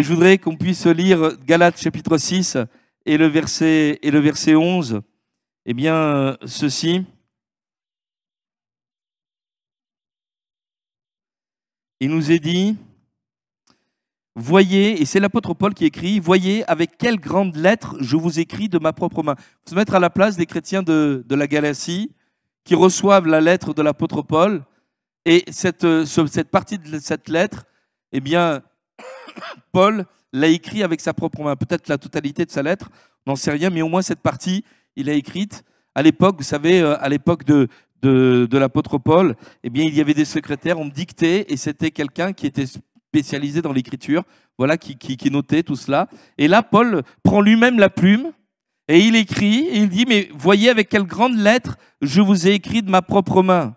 Et je voudrais qu'on puisse lire Galates chapitre 6 et le verset, et le verset 11. Eh bien, euh, ceci. Il nous est dit, voyez, et c'est l'apôtre Paul qui écrit, voyez avec quelle grande lettre je vous écris de ma propre main. Faut se mettre à la place des chrétiens de, de la Galatie qui reçoivent la lettre de l'apôtre Paul. Et cette, euh, cette partie de cette lettre, eh bien, Paul l'a écrit avec sa propre main, peut-être la totalité de sa lettre, on n'en sait rien, mais au moins cette partie, il l'a écrite. À l'époque, vous savez, euh, à l'époque de, de, l'apôtre Paul, eh bien, il y avait des secrétaires, on dictait, et c'était quelqu'un qui était spécialisé dans l'écriture, voilà, qui, qui, qui notait tout cela. Et là, Paul prend lui-même la plume, et il écrit, et il dit, mais voyez avec quelle grande lettre je vous ai écrit de ma propre main.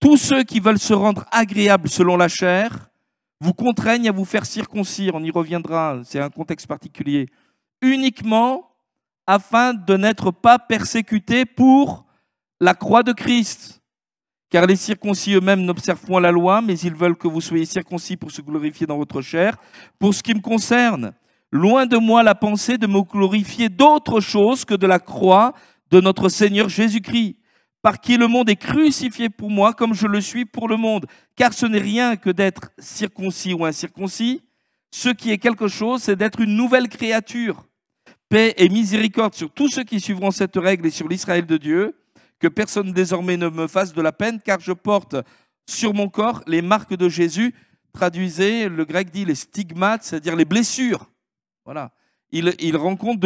Tous ceux qui veulent se rendre agréables selon la chair vous contraignent à vous faire circoncire, on y reviendra, c'est un contexte particulier, uniquement afin de n'être pas persécutés pour la croix de Christ. Car les circoncis eux-mêmes n'observent point la loi, mais ils veulent que vous soyez circoncis pour se glorifier dans votre chair. Pour ce qui me concerne, loin de moi la pensée de me glorifier d'autre chose que de la croix de notre Seigneur Jésus-Christ par qui le monde est crucifié pour moi comme je le suis pour le monde. Car ce n'est rien que d'être circoncis ou incirconcis. Ce qui est quelque chose, c'est d'être une nouvelle créature. Paix et miséricorde sur tous ceux qui suivront cette règle et sur l'Israël de Dieu. Que personne désormais ne me fasse de la peine, car je porte sur mon corps les marques de Jésus. Traduisez, le grec dit les stigmates, c'est-à-dire les blessures. Voilà. Il, rend compte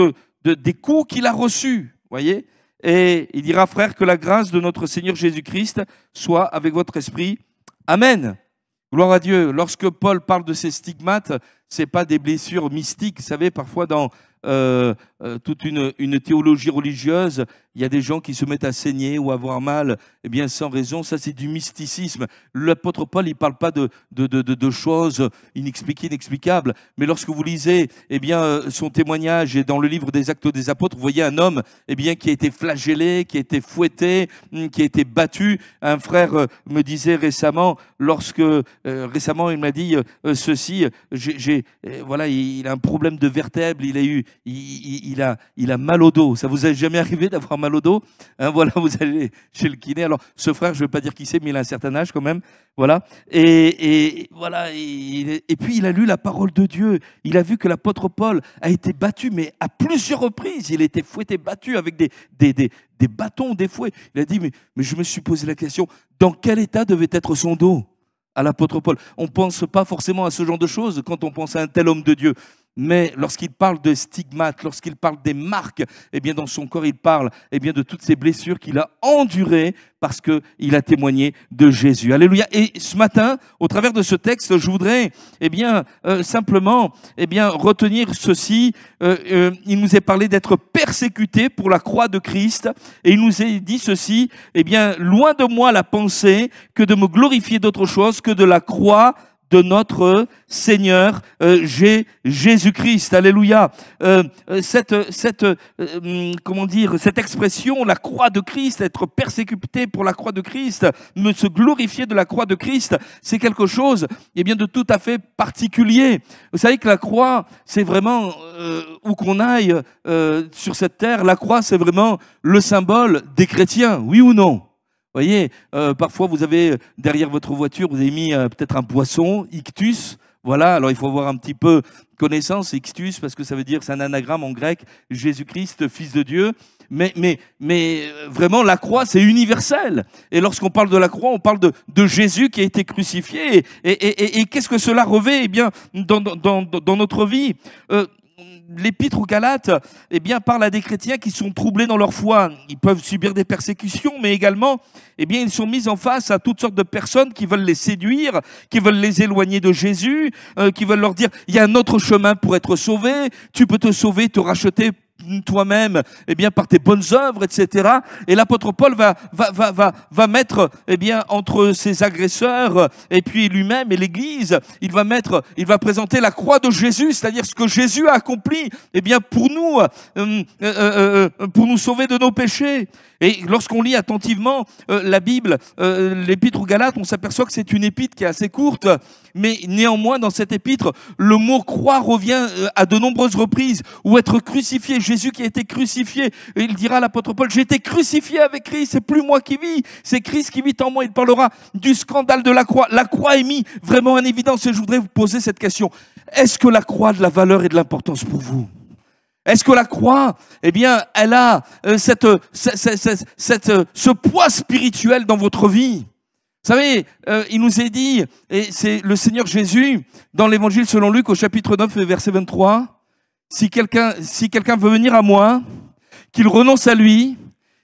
des coups qu'il a reçus, voyez et il dira, frère, que la grâce de notre Seigneur Jésus-Christ soit avec votre esprit. Amen. Gloire à Dieu. Lorsque Paul parle de ces stigmates, c'est pas des blessures mystiques. Vous savez, parfois dans euh, euh, toute une, théologie religieuse, il y a des gens qui se mettent à saigner ou à avoir mal, eh bien sans raison, ça c'est du mysticisme. L'apôtre Paul, il parle pas de, de, de, choses inexpliquées, inexplicables, mais lorsque vous lisez eh bien, euh, son témoignage et dans le livre des actes des apôtres, vous voyez un homme eh bien, qui a été flagellé, qui a été fouetté, hum, qui a été battu. Un frère me disait récemment, lorsque récemment il m'a dit ceci, j'ai voilà, il a un problème de vertèbre, il a eu, il, a, mal au dos. Ça vous est jamais arrivé d'avoir mal au dos hein, Voilà, vous allez chez le kiné. Alors, ce frère, je ne vais pas dire qui c'est, mais il a un certain âge quand même. Voilà. Et, et voilà. Et, puis, il a lu la parole de Dieu. Il a vu que l'apôtre Paul a été battu, mais à plusieurs reprises, il a été fouetté, battu avec des, bâtons, des fouets. Il a dit, mais je me suis posé la question, dans quel état devait être son dos à l'apôtre Paul. On ne pense pas forcément à ce genre de choses quand on pense à un tel homme de Dieu mais lorsqu'il parle de stigmates, lorsqu'il parle des marques, eh bien dans son corps, il parle eh bien de toutes ces blessures qu'il a endurées parce qu'il a témoigné de Jésus. Alléluia. Et ce matin, au travers de ce texte, je voudrais eh bien euh, simplement eh bien retenir ceci. Euh, euh, il nous est parlé d'être persécuté pour la croix de Christ, et il nous est dit ceci. Eh bien, loin de moi la pensée que de me glorifier d'autre chose que de la croix de notre Seigneur euh, Jésus-Christ. Alléluia. Euh, euh, cette, cette, hum, comment dire, cette expression, la croix de Christ, être persécuté pour la croix de Christ, se glorifier de la croix de Christ, c'est quelque chose eh bien, de tout à fait particulier. Vous savez que la croix, c'est vraiment, où qu'on aille sur cette terre, la croix, c'est vraiment le symbole des chrétiens, oui ou non voyez, euh, parfois vous avez euh, derrière votre voiture, vous avez mis euh, peut-être un poisson, ictus. Voilà, alors il faut avoir un petit peu connaissance, ictus, parce que ça veut dire, c'est un anagramme en grec, Jésus-Christ, fils de Dieu. Mais, mais, mais vraiment, la croix, c'est universel. Et lorsqu'on parle de la croix, on parle de, de Jésus qui a été crucifié. Et, qu'est-ce que cela revêt eh bien, dans, dans, dans notre vie l'épître aux Galates eh bien, parle à des chrétiens qui sont troublés dans leur foi. Ils peuvent subir des persécutions, mais également eh bien, ils sont mis en face à toutes sortes de personnes qui veulent les séduire, qui veulent les éloigner de Jésus, euh, qui veulent leur dire, il y a un autre chemin pour être sauvé, tu peux te sauver, te racheter toi-même, eh bien, par tes bonnes œuvres, etc. Et l'apôtre Paul va, va, va, va, va mettre, eh bien, entre ses agresseurs et puis lui-même et l'église, il va mettre, il va présenter la croix de Jésus, c'est-à-dire ce que Jésus a accompli, eh bien, pour nous, euh, euh, euh, pour nous sauver de nos péchés. Et lorsqu'on lit attentivement euh, la Bible, euh, l'épître aux Galates, on s'aperçoit que c'est une épître qui est assez courte, mais néanmoins dans cette épître, le mot croix revient euh, à de nombreuses reprises, ou être crucifié, Jésus qui a été crucifié, il dira à l'apôtre Paul, j'ai été crucifié avec Christ, c'est plus moi qui vis, c'est Christ qui vit en moi, il parlera du scandale de la croix. La croix est mise vraiment en évidence et je voudrais vous poser cette question. Est-ce que la croix a de la valeur et de l'importance pour vous est-ce que la croix, eh bien, elle a euh, cette, cette, cette, ce poids spirituel dans votre vie Vous savez, euh, il nous est dit, et c'est le Seigneur Jésus, dans l'Évangile selon Luc au chapitre 9 verset 23, si quelqu'un si quelqu'un veut venir à moi, qu'il renonce à lui,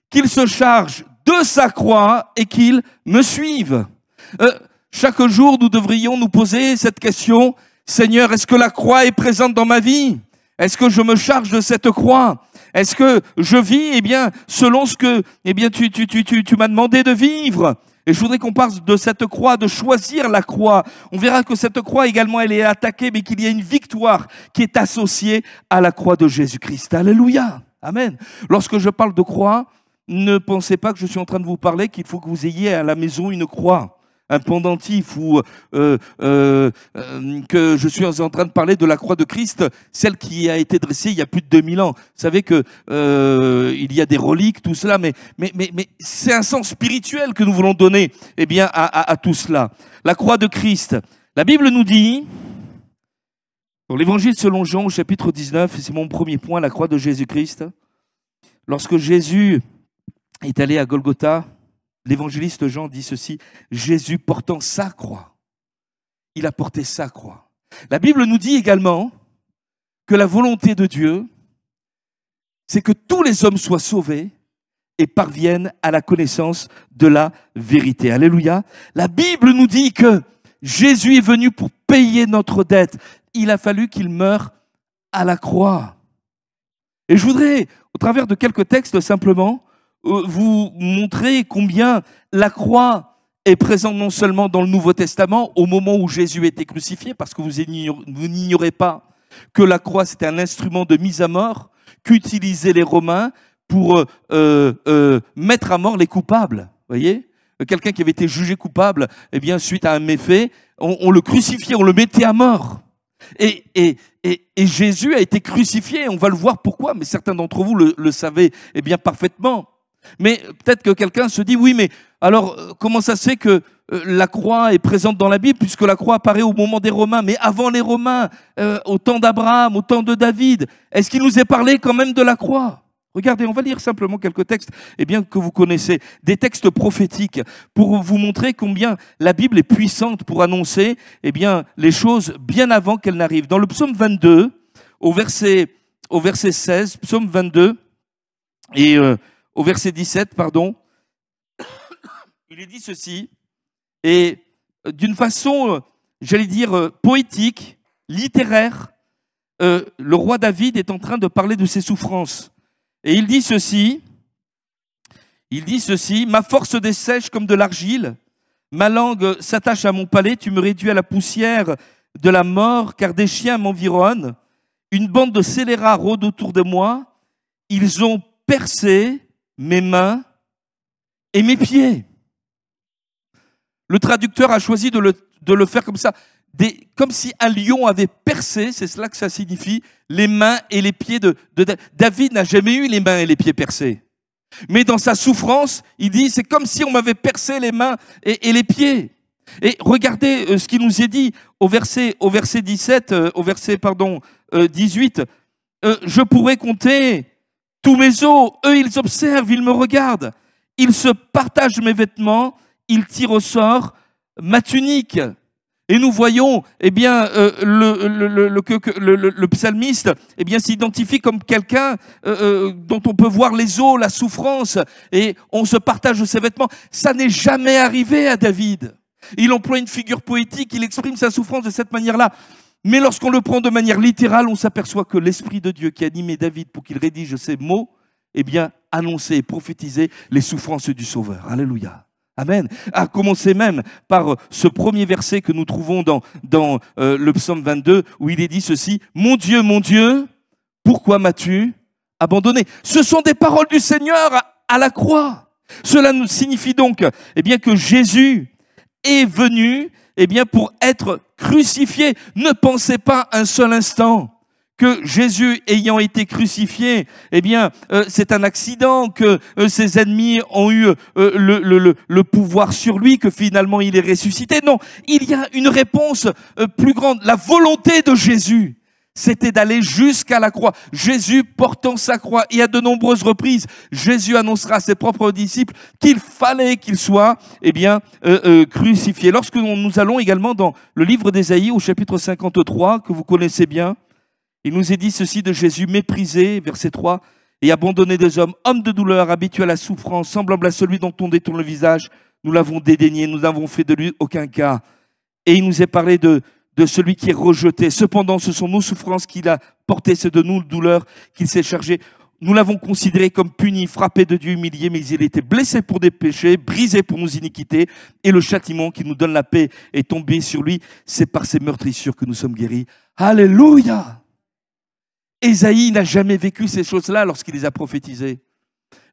qu'il se charge de sa croix et qu'il me suive. Euh, chaque jour, nous devrions nous poser cette question, Seigneur, est-ce que la croix est présente dans ma vie est-ce que je me charge de cette croix Est-ce que je vis, eh bien, selon ce que, eh bien, tu, tu, tu, tu, tu m'as demandé de vivre et je voudrais qu'on parle de cette croix, de choisir la croix. On verra que cette croix également, elle est attaquée, mais qu'il y a une victoire qui est associée à la croix de Jésus-Christ. Alléluia. Amen. Lorsque je parle de croix, ne pensez pas que je suis en train de vous parler qu'il faut que vous ayez à la maison une croix un pendentif ou euh, euh, euh, que je suis en train de parler de la croix de Christ, celle qui a été dressée il y a plus de 2000 ans. Vous savez que il y a des reliques, tout cela, mais, mais, mais, c'est un sens spirituel que nous voulons donner eh bien, à, à tout cela. La croix de Christ. La Bible nous dit, dans l'évangile selon Jean, au chapitre 19, c'est mon premier point, la croix de Jésus-Christ. Lorsque Jésus est allé à Golgotha, L'évangéliste Jean dit ceci, Jésus portant sa croix. Il a porté sa croix. La Bible nous dit également que la volonté de Dieu, c'est que tous les hommes soient sauvés et parviennent à la connaissance de la vérité. Alléluia. La Bible nous dit que Jésus est venu pour payer notre dette. Il a fallu qu'il meure à la croix. Et je voudrais, au travers de quelques textes simplement, euh, vous montrez combien la croix est présente non seulement dans le Nouveau Testament, au moment où Jésus a été crucifié, parce que vous n'ignorez pas que la croix c'était un instrument de mise à mort qu'utilisaient les Romains pour euh, euh, mettre à mort les coupables. Voyez, quelqu'un qui avait été jugé coupable, et eh bien suite à un méfait, on, le crucifiait, on le mettait à mort. Et, Jésus a été crucifié, on va le voir pourquoi, mais certains d'entre vous le, le, savaient eh bien parfaitement. Mais peut-être que quelqu'un se dit, oui, mais alors euh, comment ça se fait que euh, la croix est présente dans la Bible, puisque la croix apparaît au moment des Romains, mais avant les Romains, euh, au temps d'Abraham, au temps de David, est-ce qu'il nous est parlé quand même de la croix Regardez, on va lire simplement quelques textes, et eh bien que vous connaissez, des textes prophétiques, pour vous montrer combien la Bible est puissante pour annoncer, eh bien les choses bien avant qu'elles n'arrivent. Dans le psaume 22, au verset, au verset 16, psaume 22, et au verset 17, pardon, il dit ceci, et euh, d'une façon, euh, j'allais dire, euh, poétique, littéraire, le roi David est en train de parler de ses souffrances. Et il dit ceci, il dit ceci, ma force dessèche comme de l'argile, ma langue s'attache à mon palais, tu me réduis à la poussière de la mort, car des chiens m'environnent, une bande de scélérats rôde autour de moi, ils ont percé mes mains et mes pieds. Le traducteur a choisi de le, faire comme ça. comme si un lion avait percé, c'est cela que ça signifie, les mains et les pieds de, David n'a jamais eu les mains et les pieds percés. Mais dans sa souffrance, il dit, c'est comme si on m'avait percé les mains et, les pieds. Et regardez euh, ce qu'il nous est dit au verset, au verset 17, euh, au verset pardon, 18. Euh, je pourrais compter tous mes os. Eux, ils observent, ils me regardent. Ils se partagent mes vêtements, ils tirent au sort ma tunique. Et nous voyons, eh bien, euh, le, le, psalmiste, eh bien, s'identifie comme quelqu'un euh, euh, dont on peut voir les os, la souffrance, et on se partage ses vêtements. Ça n'est jamais arrivé à David. Il emploie une figure poétique, il exprime sa souffrance de cette manière-là. Mais lorsqu'on le prend de manière littérale, on s'aperçoit que l'Esprit de Dieu qui a animé David pour qu'il rédige ces mots, eh bien, annonçait et prophétisait les souffrances du Sauveur. Alléluia. Amen. À commencer même par ce premier verset que nous trouvons dans, dans euh, le psaume 22, où il est dit ceci, Mon Dieu, mon Dieu, pourquoi m'as-tu abandonné Ce sont des paroles du Seigneur à, la croix. Cela nous signifie donc eh bien, que Jésus est venu eh bien, pour être crucifié. Ne pensez pas un seul instant que Jésus ayant été crucifié, eh bien, euh, c'est un accident, que euh, ses ennemis ont eu euh, le, pouvoir sur lui, que finalement il est ressuscité. Non, il y a une réponse plus grande, la volonté de Jésus c'était d'aller jusqu'à la croix. Jésus portant sa croix. Et à de nombreuses reprises, Jésus annoncera à ses propres disciples qu'il fallait qu'il soit eh bien, euh, euh, crucifié. Lorsque nous allons également dans le livre d'Ésaïe au chapitre 53, que vous connaissez bien, il nous est dit ceci de Jésus, méprisé, verset 3, et abandonné des hommes, homme de douleur, habitué à la souffrance, semblable à celui dont on détourne le visage. Nous l'avons dédaigné, nous n'avons fait de lui aucun cas. Et il nous est parlé de de celui qui est rejeté. Cependant, ce sont nos souffrances qu'il a portées, c'est de nous douleur qu'il s'est chargé. Nous l'avons considéré comme puni, frappé de Dieu, humilié, mais il était blessé pour des péchés, brisé pour nos iniquités, et le châtiment qui nous donne la paix est tombé sur lui. C'est par ses meurtrissures que nous sommes guéris. Alléluia! Ésaïe n'a jamais vécu ces choses-là lorsqu'il les a prophétisées.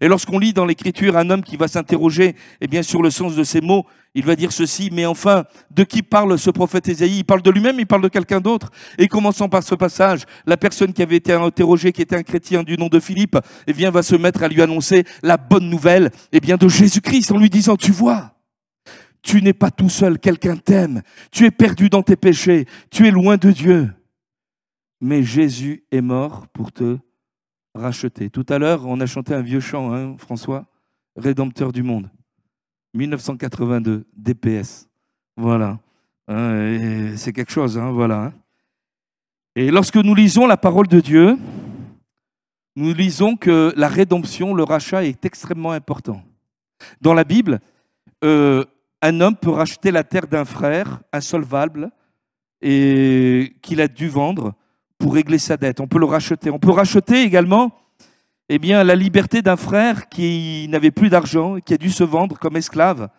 Et lorsqu'on lit dans l'Écriture un homme qui va s'interroger eh bien, sur le sens de ces mots, il va dire ceci, mais enfin, de qui parle ce prophète Ésaïe Il parle de lui-même, il parle de quelqu'un d'autre. Et commençant par ce passage, la personne qui avait été interrogée, qui était un chrétien du nom de Philippe, eh bien, va se mettre à lui annoncer la bonne nouvelle eh bien, de Jésus-Christ en lui disant, tu vois, tu n'es pas tout seul, quelqu'un t'aime, tu es perdu dans tes péchés, tu es loin de Dieu. Mais Jésus est mort pour te racheter. Tout à l'heure, on a chanté un vieux chant, hein, François Rédempteur du monde, 1982, DPS. Voilà. Hein, c'est quelque chose, hein, voilà. Et lorsque nous lisons la parole de Dieu, nous lisons que la rédemption, le rachat est extrêmement important. Dans la Bible, euh, un homme peut racheter la terre d'un frère insolvable et qu'il a dû vendre pour régler sa dette. On peut le racheter. On peut racheter également eh bien, la liberté d'un frère qui n'avait plus d'argent, qui a dû se vendre comme esclave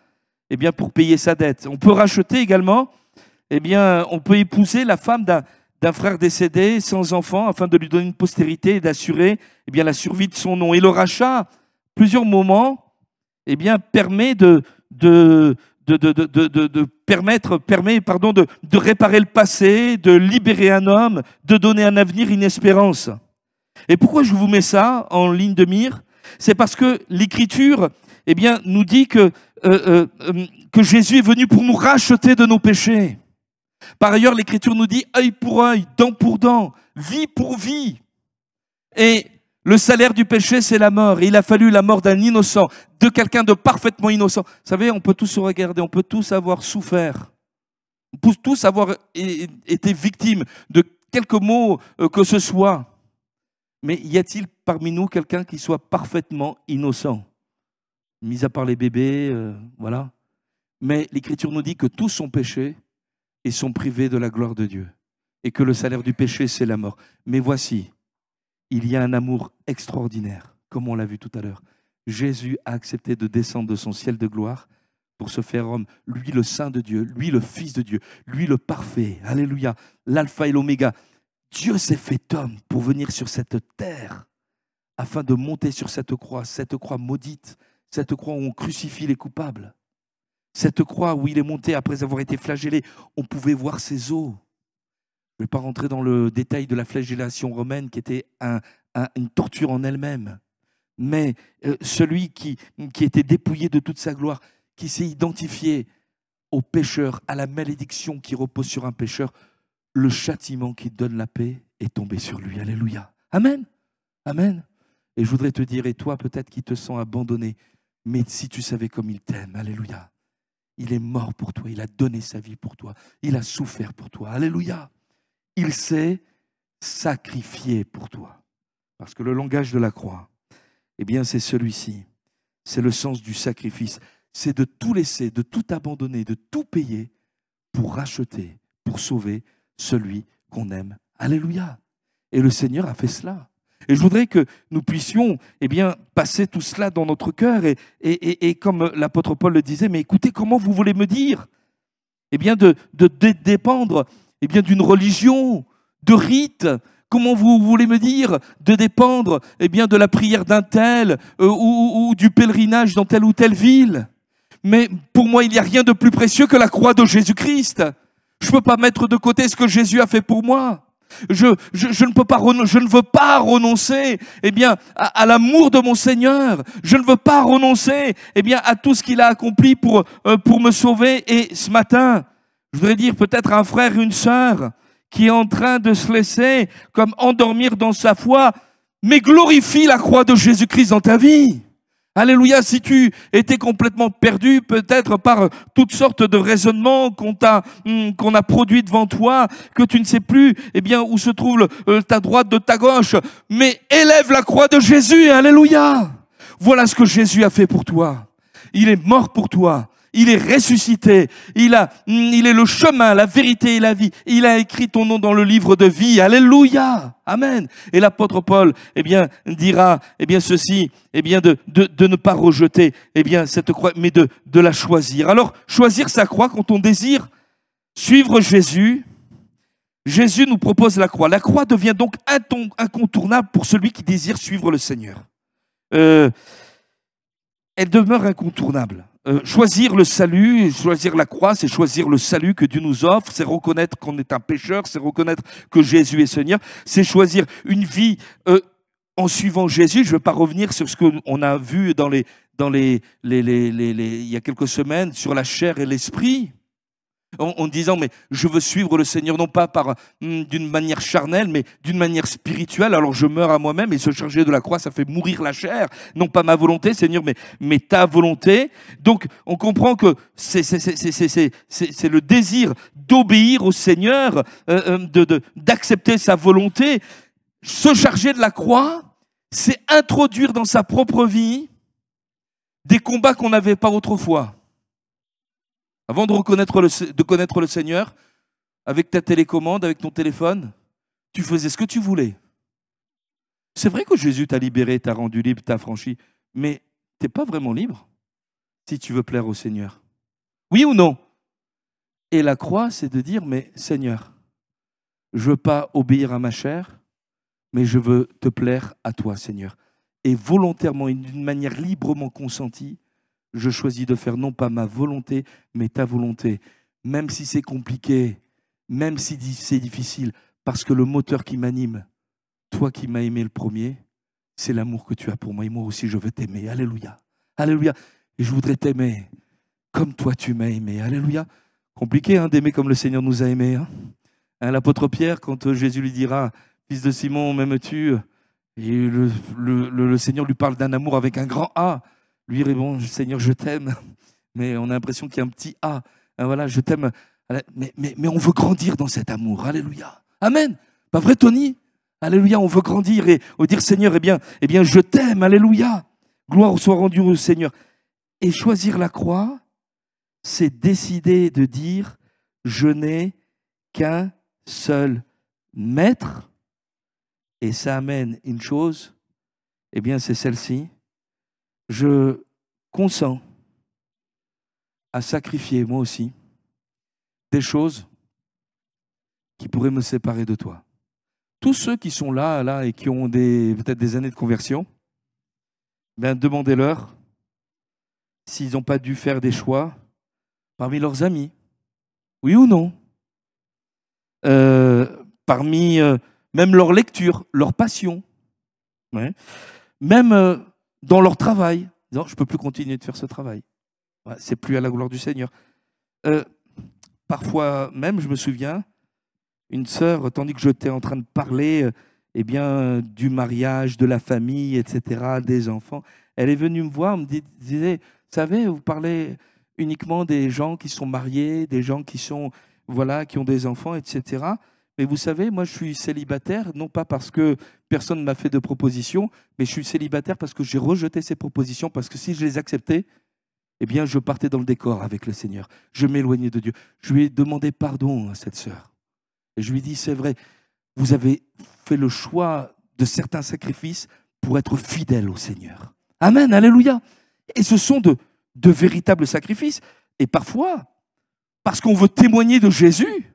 eh bien, pour payer sa dette. On peut racheter également, eh bien, on peut épouser la femme d'un frère décédé sans enfant afin de lui donner une postérité et d'assurer eh la survie de son nom. Et le rachat, plusieurs moments, eh bien, permet de, de, permettre, permet, pardon, de, réparer le passé, de libérer un homme, de donner un avenir, une espérance. Et pourquoi je vous mets ça en ligne de mire C'est parce que l'Écriture eh bien, nous dit que, euh, euh, euh, que Jésus est venu pour nous racheter de nos péchés. Par ailleurs, l'Écriture nous dit œil pour œil, dent pour dent, vie pour vie. Et le salaire du péché, c'est la mort. il a fallu la mort d'un innocent, de quelqu'un de parfaitement innocent. Vous savez, on peut tous se regarder, on peut tous avoir souffert. On peut tous avoir été victimes de quelques mots euh, que ce soit. Mais y a-t-il parmi nous quelqu'un qui soit parfaitement innocent Mis à part les bébés, euh, voilà. Mais l'Écriture nous dit que tous ont péché et sont privés de la gloire de Dieu. Et que le salaire du péché, c'est la mort. Mais voici, il y a un amour extraordinaire, comme on l'a vu tout à l'heure. Jésus a accepté de descendre de son ciel de gloire pour se faire homme, lui le Saint de Dieu, lui le Fils de Dieu, lui le parfait, alléluia, l'alpha et l'oméga. Dieu s'est fait homme pour venir sur cette terre, afin de monter sur cette croix, cette croix maudite, cette croix où on crucifie les coupables, cette croix où il est monté après avoir été flagellé, on pouvait voir ses os, je ne vais pas rentrer dans le détail de la flagellation romaine qui était une torture en elle-même. Mais euh, celui qui, qui était dépouillé de toute sa gloire, qui s'est identifié au pécheur, à la malédiction qui repose sur un pécheur, le châtiment qui donne la paix est tombé sur lui. Alléluia. Amen. Amen. Et je voudrais te dire, et toi peut-être qui te sens abandonné, mais si tu savais comme il t'aime, alléluia. Il est mort pour toi, il a donné sa vie pour toi, il a souffert pour toi, alléluia il s'est sacrifié pour toi. Parce que le langage de la croix, eh bien, c'est celui-ci. C'est le sens du sacrifice. C'est de tout laisser, de tout abandonner, de tout payer pour racheter, pour sauver celui qu'on aime. Alléluia. Et le Seigneur a fait cela. Et je voudrais que nous puissions eh bien, passer tout cela dans notre cœur. Et, comme l'apôtre Paul le disait, mais écoutez, comment vous voulez me dire eh bien, de dépendre eh bien, d'une religion, de rites. Comment vous voulez me dire de dépendre eh bien, de la prière d'un tel euh, ou, du pèlerinage dans telle ou telle ville Mais pour moi, il n'y a rien de plus précieux que la croix de Jésus-Christ. Je ne peux pas mettre de côté ce que Jésus a fait pour moi. Je, je, ne peux pas je ne veux pas renoncer eh bien à, l'amour de mon Seigneur. Je ne veux pas renoncer eh bien à tout ce qu'il a accompli pour euh, pour me sauver et ce matin, je voudrais dire peut-être un frère, une sœur, qui est en train de se laisser comme endormir dans sa foi, mais glorifie la croix de Jésus-Christ dans ta vie. Alléluia, si tu étais complètement perdu peut-être par toutes sortes de raisonnements qu'on hmm, qu'on a produit devant toi, que tu ne sais plus eh bien où se trouve euh, ta droite de ta gauche, mais élève la croix de Jésus, alléluia. Voilà ce que Jésus a fait pour toi. Il est mort pour toi. Il est ressuscité. Il, a, il est le chemin, la vérité et la vie. Il a écrit ton nom dans le livre de vie. Alléluia. Amen. Et l'apôtre Paul, eh bien, dira, eh bien, ceci, eh bien, de, ne pas rejeter, eh bien, cette croix, mais de, de la choisir. Alors, choisir sa croix quand on désire suivre Jésus. Jésus nous propose la croix. La croix devient donc incontournable pour celui qui désire suivre le Seigneur. Euh, elle demeure incontournable. Euh, choisir le salut, choisir la croix, c'est choisir le salut que Dieu nous offre, c'est reconnaître qu'on est un pécheur, c'est reconnaître que Jésus est Seigneur, c'est choisir une vie euh, en suivant Jésus. Je ne vais pas revenir sur ce qu'on a vu dans les, dans les, les, les, les, il y a quelques semaines sur la chair et l'esprit en, disant mais je veux suivre le Seigneur non pas par hmm, d'une manière charnelle mais d'une manière spirituelle alors je meurs à moi-même et se charger de la croix ça fait mourir la chair non pas ma volonté Seigneur mais ta volonté donc on comprend que c'est c'est c'est le désir d'obéir au Seigneur euh, euh, de d'accepter sa volonté se charger de la croix c'est introduire dans sa propre vie des combats qu'on n'avait pas autrefois avant de, connaître le Seigneur, avec ta télécommande, avec ton téléphone, tu faisais ce que tu voulais. C'est vrai que Jésus t'a libéré, t'a rendu libre, t'a franchi, mais tu n'es pas vraiment libre si tu veux plaire au Seigneur. Oui ou non Et la croix, c'est de dire, mais Seigneur, je ne veux pas obéir à ma chair, mais je veux te plaire à toi, Seigneur. Et volontairement, d'une manière librement consentie, je choisis de faire non pas ma volonté, mais ta volonté, même si c'est compliqué, même si c'est difficile, parce que le moteur qui m'anime, toi qui m'as aimé le premier, c'est l'amour que tu as pour moi, et moi aussi je veux t'aimer. Alléluia. Alléluia. Et je voudrais t'aimer comme toi tu m'as aimé. Alléluia. Compliqué hein, d'aimer comme le Seigneur nous a aimés. Hein, hein L'apôtre Pierre, quand euh, Jésus lui dira, Fils de Simon, m'aimes-tu Et le Seigneur lui parle d'un amour avec un grand A lui répond Seigneur, je t'aime, mais on a l'impression qu'il y a un petit A. Ah, hein, voilà, je t'aime. Mais, on veut grandir dans cet amour. Alléluia. Amen. Pas vrai, Tony Alléluia, on veut grandir et au dire Seigneur, eh bien, eh bien, je t'aime. Alléluia. Gloire soit rendue au Seigneur. Et choisir la croix, c'est décider de dire je n'ai qu'un seul maître. Et ça amène une chose, eh bien, c'est celle-ci je consens à sacrifier, moi aussi, des choses qui pourraient me séparer de toi. Tous ceux qui sont là, là, et qui ont peut-être des années de conversion, ben demandez-leur s'ils n'ont pas dû faire des choix parmi leurs amis, oui ou non, euh, parmi euh, même leur lecture, leur passion, même euh, dans leur travail. disant « je ne peux plus continuer de faire ce travail. C'est plus à la gloire du Seigneur. Euh, parfois même, je me souviens, une sœur, tandis que j'étais en train de parler euh, eh bien, du mariage, de la famille, etc., des enfants, elle est venue me voir, me disait, vous savez, vous parlez uniquement des gens qui sont mariés, des gens qui, sont, voilà, qui ont des enfants, etc. Mais vous savez, moi, je suis célibataire, non pas parce que personne ne m'a fait de proposition, mais je suis célibataire parce que j'ai rejeté ces propositions, parce que si je les acceptais, eh bien, je partais dans le décor avec le Seigneur. Je m'éloignais de Dieu. Je lui ai demandé pardon à cette sœur. Et je lui ai dit, c'est vrai, vous avez fait le choix de certains sacrifices pour être fidèle au Seigneur. Amen, alléluia. Et ce sont de, de véritables sacrifices. Et parfois, parce qu'on veut témoigner de Jésus,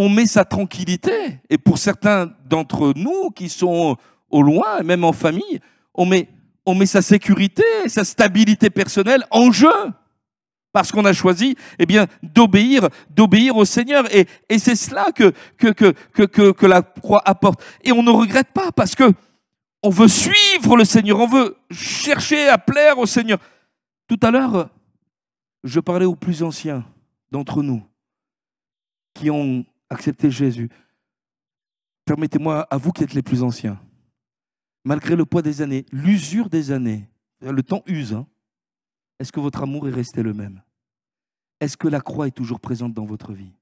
on met sa tranquillité. Et pour certains d'entre nous qui sont au loin, même en famille, on met, on met sa sécurité, sa stabilité personnelle en jeu. Parce qu'on a choisi, eh bien, d'obéir, d'obéir au Seigneur. Et, c'est cela que, que, que, que, que la croix apporte. Et on ne regrette pas parce que on veut suivre le Seigneur. On veut chercher à plaire au Seigneur. Tout à l'heure, je parlais aux plus anciens d'entre nous qui ont « Acceptez Jésus. Permettez-moi, à vous qui êtes les plus anciens, malgré le poids des années, l'usure des années, le temps use, hein, est-ce que votre amour est resté le même Est-ce que la croix est toujours présente dans votre vie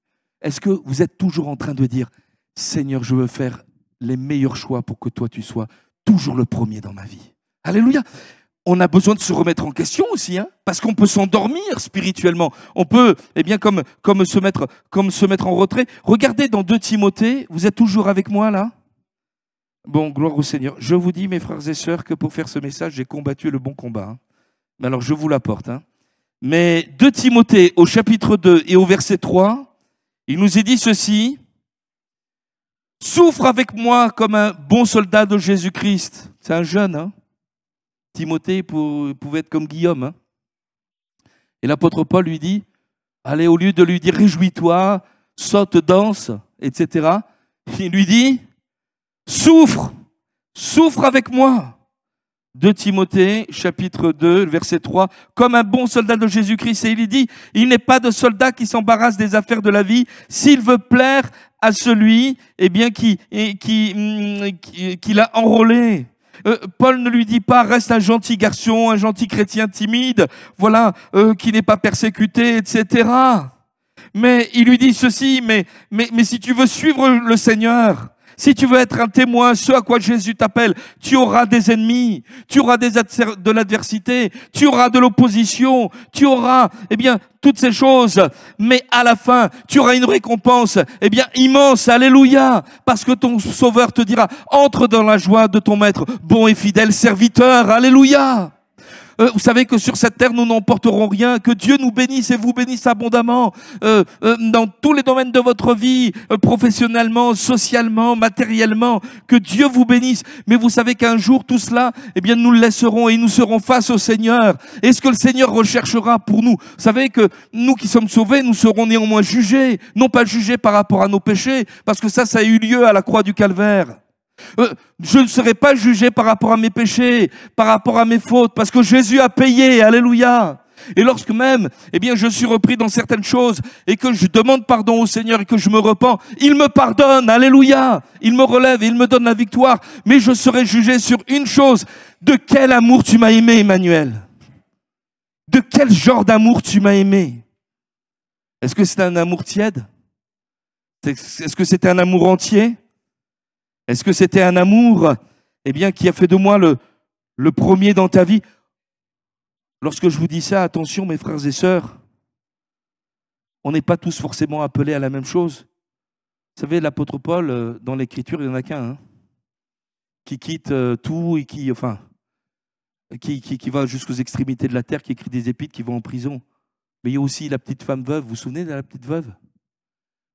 Est-ce que vous êtes toujours en train de dire, Seigneur, je veux faire les meilleurs choix pour que toi tu sois toujours le premier dans ma vie Alléluia on a besoin de se remettre en question aussi, hein, parce qu'on peut s'endormir spirituellement. On peut, eh bien, comme, comme, se mettre, comme se mettre en retrait. Regardez dans 2 Timothée, vous êtes toujours avec moi là Bon, gloire au Seigneur. Je vous dis, mes frères et sœurs, que pour faire ce message, j'ai combattu le bon combat. Hein. Mais alors, je vous l'apporte. Hein. Mais 2 Timothée, au chapitre 2 et au verset 3, il nous est dit ceci. Souffre avec moi comme un bon soldat de Jésus-Christ. C'est un jeune, hein Timothée pouvait être comme Guillaume. Hein. Et l'apôtre Paul lui dit, allez, au lieu de lui dire réjouis-toi, saute, danse, etc., il lui dit, souffre, souffre avec moi. De Timothée, chapitre 2, verset 3, comme un bon soldat de Jésus-Christ. Et il dit, il n'est pas de soldat qui s'embarrasse des affaires de la vie s'il veut plaire à celui eh bien, qui, eh, hmm, qui l'a enrôlé. Euh, Paul ne lui dit pas reste un gentil garçon, un gentil chrétien timide, voilà, euh, qui n'est pas persécuté, etc. Mais il lui dit ceci, mais, mais, mais si tu veux suivre le Seigneur, si tu veux être un témoin, ce à quoi Jésus t'appelle, tu auras des ennemis, tu auras des de l'adversité, tu auras de l'opposition, tu auras, eh bien, toutes ces choses. Mais à la fin, tu auras une récompense, eh bien, immense. Alléluia. Parce que ton sauveur te dira, entre dans la joie de ton maître, bon et fidèle serviteur. Alléluia. Euh, vous savez que sur cette terre, nous n'emporterons rien. Que Dieu nous bénisse et vous bénisse abondamment euh, euh, dans tous les domaines de votre vie, professionnellement, socialement, matériellement. Que Dieu vous bénisse. Mais vous savez qu'un jour, tout cela, eh bien, nous le laisserons et nous serons face au Seigneur. Et ce que le Seigneur recherchera pour nous, vous savez que nous qui sommes sauvés, nous serons néanmoins jugés, non pas jugés par rapport à nos péchés, parce que ça, ça a eu lieu à la croix du calvaire. Euh, je ne serai pas jugé par rapport à mes péchés, par rapport à mes fautes, parce que Jésus a payé, alléluia. Et lorsque même, eh bien, je suis repris dans certaines choses et que je demande pardon au Seigneur et que je me repens, il me pardonne, alléluia. Il me relève, il me donne la victoire. Mais je serai jugé sur une chose. De quel amour tu m'as aimé, Emmanuel? De quel genre d'amour tu m'as aimé? Est-ce que c'est un amour tiède? Est-ce que c'était un amour entier? Est-ce que c'était un amour eh bien, qui a fait de moi le, le premier dans ta vie Lorsque je vous dis ça, attention mes frères et sœurs, on n'est pas tous forcément appelés à la même chose. Vous savez, l'apôtre Paul, euh, dans l'Écriture, il n'y en a qu'un, hein, qui quitte euh, tout et qui, enfin, qui, qui, va jusqu'aux extrémités de la terre, qui écrit des épites, qui va en prison. Mais il y a aussi la petite femme veuve, vous vous souvenez de la petite veuve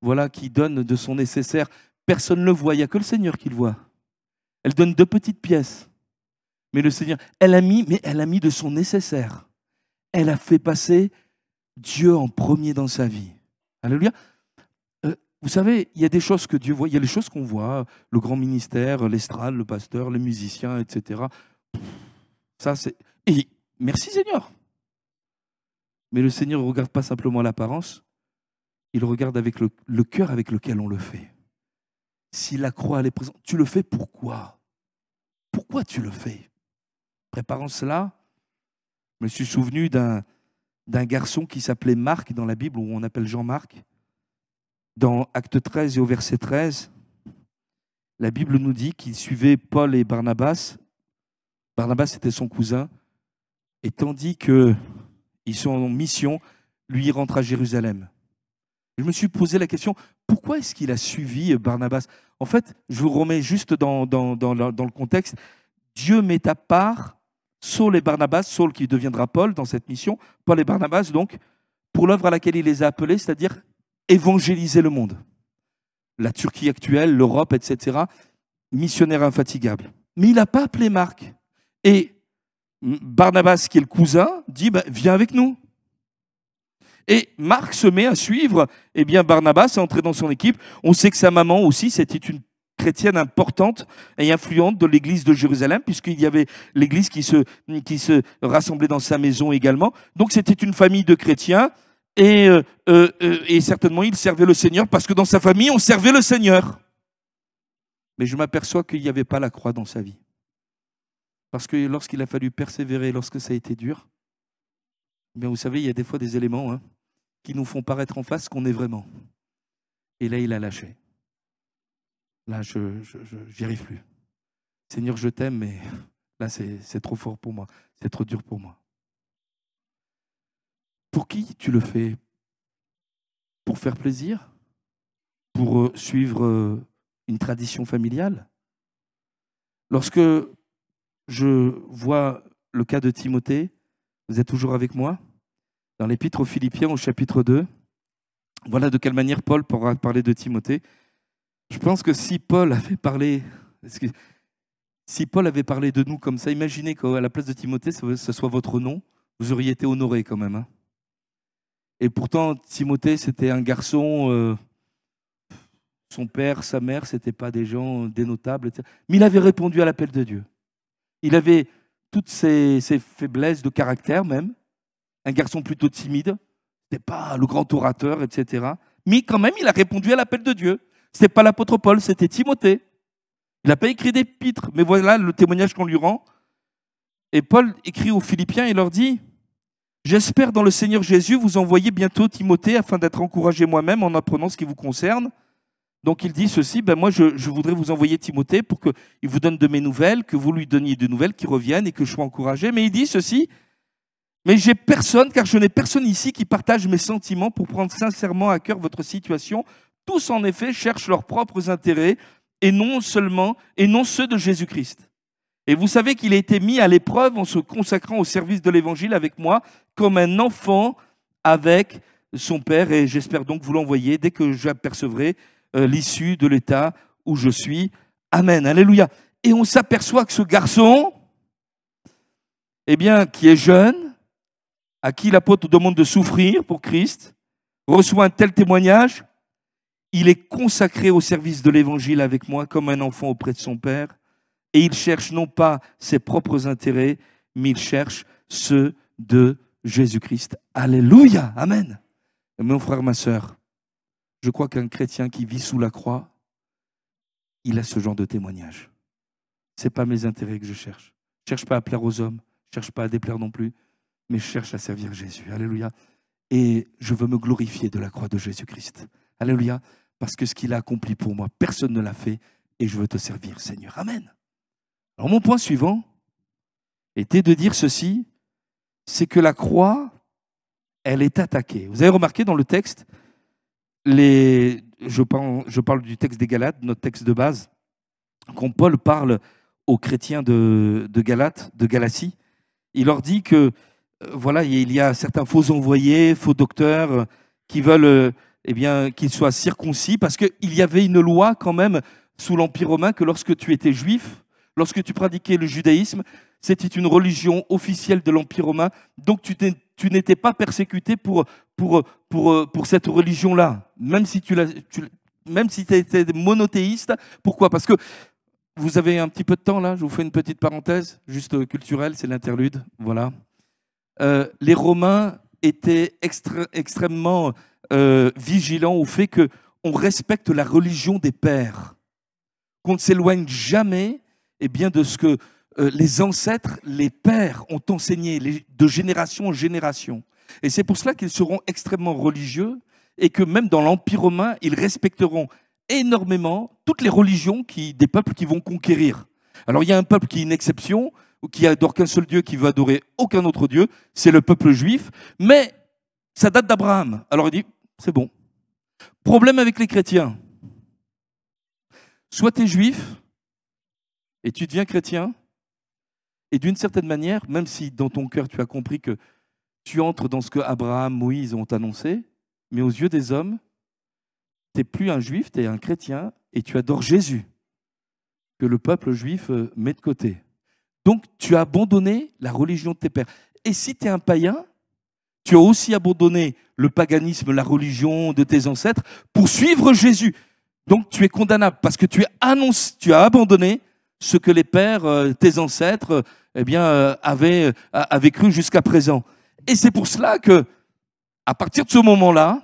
Voilà, qui donne de son nécessaire. Personne ne le voit, il n'y a que le Seigneur qui le voit. Elle donne deux petites pièces. Mais le Seigneur, elle a mis, mais elle a mis de son nécessaire. Elle a fait passer Dieu en premier dans sa vie. Alléluia. Euh, vous savez, il y a des choses que Dieu voit, il y a les choses qu'on voit, le grand ministère, l'estrade, le pasteur, les musiciens, etc. Ça, c'est. Et merci Seigneur. Mais le Seigneur ne regarde pas simplement l'apparence, il regarde avec le cœur avec lequel on le fait si la croix elle est présente. Tu le fais pourquoi Pourquoi tu le fais Préparant cela, je me suis souvenu d'un garçon qui s'appelait Marc dans la Bible, où on appelle Jean-Marc. Dans Acte 13 et au verset 13, la Bible nous dit qu'il suivait Paul et Barnabas. Barnabas était son cousin. Et tandis qu'ils sont en mission, lui rentre à Jérusalem. Je me suis posé la question, pourquoi est-ce qu'il a suivi Barnabas En fait, je vous remets juste dans, dans, le contexte. Dieu met à part Saul et Barnabas, Saul qui deviendra Paul dans cette mission, Paul et Barnabas donc, pour l'œuvre à laquelle il les a appelés, c'est-à-dire évangéliser le monde. La Turquie actuelle, l'Europe, etc. Missionnaire infatigable. Mais il n'a pas appelé Marc. Et Barnabas, qui est le cousin, dit bah, Viens avec nous. Et Marc se met à suivre et eh bien, Barnabas, est entré dans son équipe. On sait que sa maman aussi, c'était une chrétienne importante et influente de l'église de Jérusalem, puisqu'il y avait l'église qui se, qui se rassemblait dans sa maison également. Donc c'était une famille de chrétiens et, euh, euh, euh, et certainement il servait le Seigneur, parce que dans sa famille, on servait le Seigneur. Mais je m'aperçois qu'il n'y avait pas la croix dans sa vie. Parce que lorsqu'il a fallu persévérer, lorsque ça a été dur, vous savez, il y a des fois des éléments hein, qui nous font paraître en face qu'on est vraiment. Et là, il a lâché. Là, je n'y arrive plus. Seigneur, je t'aime, mais là, c'est trop fort pour moi. C'est trop dur pour moi. Pour qui tu le fais Pour faire plaisir Pour euh, suivre euh, une tradition familiale Lorsque je vois le cas de Timothée, vous êtes toujours avec moi Dans l'épître aux Philippiens au chapitre 2, voilà de quelle manière Paul pourra parler de Timothée. Je pense que si Paul avait parlé, si Paul avait parlé de nous comme ça, imaginez qu'à la place de Timothée, ce soit votre nom, vous auriez été honoré quand même. Hein. et pourtant, Timothée, c'était un garçon. Euh, son père, sa mère, ce n'étaient pas des gens dénotables, Mais il avait répondu à l'appel de Dieu. Il avait toutes ses, faiblesses de caractère même. Un garçon plutôt timide, n'est pas le grand orateur, etc. Mais quand même, il a répondu à l'appel de Dieu. Ce pas l'apôtre Paul, c'était Timothée. Il n'a pas écrit d'épître, mais voilà le témoignage qu'on lui rend. Et Paul écrit aux Philippiens et leur dit J'espère dans le Seigneur Jésus vous envoyer bientôt Timothée afin d'être encouragé moi-même en apprenant ce qui vous concerne donc il dit ceci, ben moi je, voudrais vous envoyer Timothée pour qu'il vous donne de mes nouvelles, que vous lui donniez de nouvelles, qu'il revienne et que je sois encouragé. Mais il dit ceci, mais j'ai personne, car je n'ai personne ici qui partage mes sentiments pour prendre sincèrement à cœur votre situation. Tous en effet cherchent leurs propres intérêts et non seulement, et non ceux de Jésus-Christ. Et vous savez qu'il a été mis à l'épreuve en se consacrant au service de l'évangile avec moi, comme un enfant avec son père. Et j'espère donc vous l'envoyer dès que j'apercevrai euh, l'issue de l'état où je suis. Amen. Alléluia. Et on s'aperçoit que ce garçon, eh bien, qui est jeune, à qui l'apôtre demande de souffrir pour Christ, reçoit un tel témoignage, il est consacré au service de l'Évangile avec moi comme un enfant auprès de son Père, et il cherche non pas ses propres intérêts, mais il cherche ceux de Jésus-Christ. Alléluia, Amen. Mon frère, ma sœur, je crois qu'un chrétien qui vit sous la croix, il a ce genre de témoignage. Ce n'est pas mes intérêts que je cherche. Je cherche pas à plaire aux hommes, je cherche pas à déplaire non plus, mais je cherche à servir Jésus. Alléluia. Et je veux me glorifier de la croix de Jésus-Christ. Alléluia. Parce que ce qu'il a accompli pour moi, personne ne l'a fait, et je veux te servir, Seigneur. Amen. Alors mon point suivant était de dire ceci, c'est que la croix, elle est attaquée. Vous avez remarqué dans le texte, je, parle, du texte des Galates, notre texte de base, quand Paul parle aux chrétiens de, de Galatie, il leur dit que euh, voilà, il y a certains faux envoyés, faux docteurs euh, qui veulent euh, eh bien qu'ils soient circoncis parce qu'il y avait une loi quand même sous l'Empire romain que lorsque tu étais juif, lorsque tu pratiquais le judaïsme, c'était une religion officielle de l'Empire romain, donc tu n'étais pas persécuté pour pour, pour, pour cette religion-là, même si tu, même si étais monothéiste. Pourquoi Parce que vous avez un petit peu de temps là, je vous fais une petite parenthèse, juste euh, culturelle, c'est l'interlude. Voilà. Euh, les Romains étaient extrêmement euh, vigilants au fait que on respecte la religion des pères, qu'on ne s'éloigne jamais et eh bien, de ce que les ancêtres, les pères ont enseigné de génération en génération. Et c'est pour cela qu'ils seront extrêmement religieux et que même dans l'Empire romain, ils respecteront énormément toutes les religions des peuples qui vont conquérir. Alors il y a un peuple qui est une exception, qui adore qu'un seul Dieu, qui veut adorer aucun autre Dieu, c'est le peuple juif, mais ça date d'Abraham. Alors il dit, c'est bon. Problème avec les chrétiens. Soit tu es juif et tu deviens chrétien, et d'une certaine manière, même si dans ton cœur tu as compris que tu entres dans ce que Abraham, Moïse ont annoncé, mais aux yeux des hommes, tu n'es plus un juif, tu es un chrétien, et tu adores Jésus, que le peuple juif euh, met de côté. Donc tu as abandonné la religion de tes pères. Et si tu es un païen, tu as aussi abandonné le paganisme, la religion de tes ancêtres, pour suivre Jésus. Donc tu es condamnable, parce que tu, annonces, tu as abandonné ce que les pères, euh, tes ancêtres, euh, eh bien, avaient, avaient cru jusqu'à présent. Et c'est pour cela que, à partir de ce moment-là,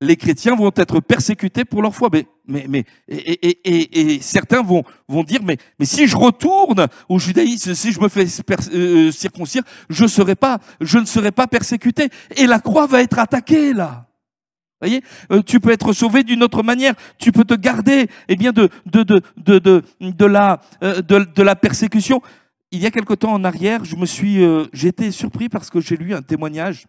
les chrétiens vont être persécutés pour leur foi. Mais, mais, et, certains vont, vont dire, mais, mais si je retourne au judaïsme, si je me fais euh, euh, circoncire, je, serai pas, je ne serai pas persécuté. Et la croix va être attaquée là. voyez, euh, tu peux être sauvé d'une autre manière. Tu peux te garder, eh bien, de de de de de, la de la persécution il y a quelque temps en arrière, je me suis, euh, j'ai été surpris parce que j'ai lu un témoignage